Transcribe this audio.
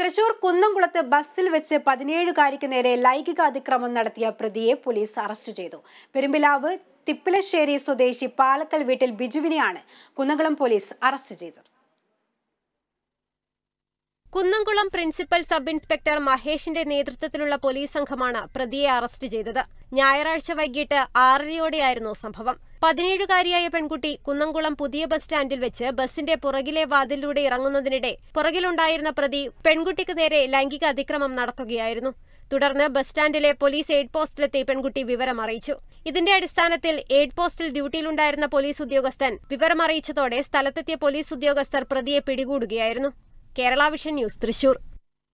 തൃശൂർ കുന്നംകുളത്ത് ബസ്സിൽ വെച്ച് പതിനേഴുകാരിക്ക് നേരെ ലൈംഗിക അതിക്രമം നടത്തിയ പ്രതിയെ പോലീസ് അറസ്റ്റ് ചെയ്തു പെരുമ്പിലാവ് തിപ്പിലശ്ശേരി സ്വദേശി പാലക്കൽ വീട്ടിൽ ബിജുവിനെയാണ് കുന്നംകുളം പോലീസ് അറസ്റ്റ് ചെയ്തത് കുന്നംകുളം പ്രിൻസിപ്പൽ സബ് ഇൻസ്പെക്ടർ മഹേഷിന്റെ നേതൃത്വത്തിലുള്ള പോലീസ് സംഘമാണ് പ്രതിയെ അറസ്റ്റ് ചെയ്തത് ഞായറാഴ്ച വൈകിട്ട് ആറരയോടെയായിരുന്നു സംഭവം പതിനേഴുകാരിയായ പെൺകുട്ടി കുന്നംകുളം പുതിയ ബസ് സ്റ്റാൻഡിൽ വെച്ച് ബസിന്റെ പുറകിലെ വാതിലിലൂടെ ഇറങ്ങുന്നതിനിടെ പുറകിലുണ്ടായിരുന്ന പ്രതി പെൺകുട്ടിക്ക് നേരെ ലൈംഗിക അതിക്രമം നടത്തുകയായിരുന്നു തുടർന്ന് ബസ് സ്റ്റാൻഡിലെ പോലീസ് എയ്ഡ് പോസ്റ്റിലെത്തി പെൺകുട്ടി വിവരം അറിയിച്ചു ഇതിന്റെ അടിസ്ഥാനത്തിൽ എയ്ഡ് പോസ്റ്റിൽ ഡ്യൂട്ടിയിലുണ്ടായിരുന്ന പോലീസ് ഉദ്യോഗസ്ഥൻ വിവരം അറിയിച്ചതോടെ സ്ഥലത്തെത്തിയ പോലീസ് ഉദ്യോഗസ്ഥർ പ്രതിയെ പിടികൂടുകയായിരുന്നു കേരള വിഷൻ ന്യൂസ് തൃശൂർ